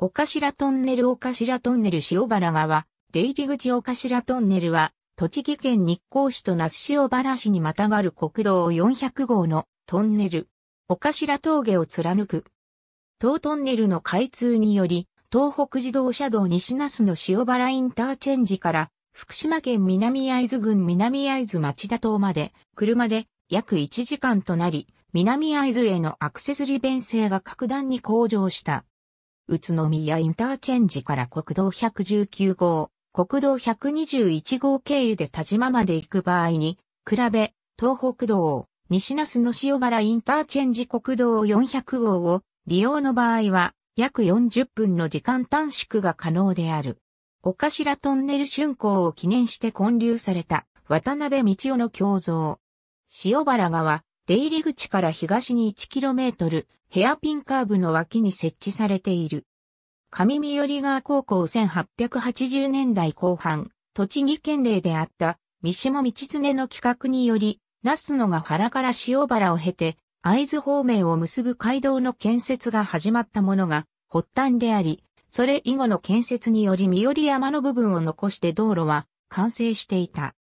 おかしらトンネルおかしらトンネル塩原川、出入り口おかしらトンネルは、栃木県日光市と那須塩原市にまたがる国道400号のトンネル、おかしら峠を貫く。当トンネルの開通により、東北自動車道西那須の塩原インターチェンジから、福島県南会津郡南会津町田島まで、車で約1時間となり、南会津へのアクセス利便性が格段に向上した。宇都宮インターチェンジから国道119号、国道121号経由で田島まで行く場合に、比べ、東北道、西那須野塩原インターチェンジ国道400号を利用の場合は、約40分の時間短縮が可能である。岡頭トンネル竣工を記念して建立された渡辺道夫の胸像。塩原川、出入り口から東に 1km、ヘアピンカーブの脇に設置されている。上三寄川高校1880年代後半、栃木県令であった三島道常の企画により、那須野が原から塩原を経て、合津方面を結ぶ街道の建設が始まったものが発端であり、それ以後の建設により三寄山の部分を残して道路は完成していた。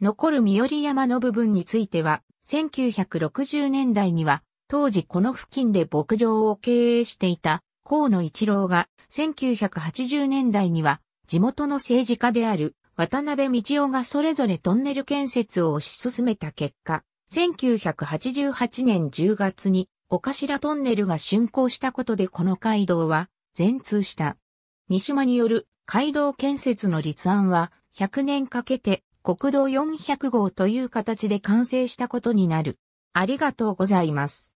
残る三寄山の部分については、1960年代には、当時この付近で牧場を経営していた河野一郎が、1980年代には、地元の政治家である渡辺道夫がそれぞれトンネル建設を推し進めた結果、1988年10月に、岡白トンネルが竣工したことでこの街道は全通した。三島による街道建設の立案は100年かけて国道400号という形で完成したことになる。ありがとうございます。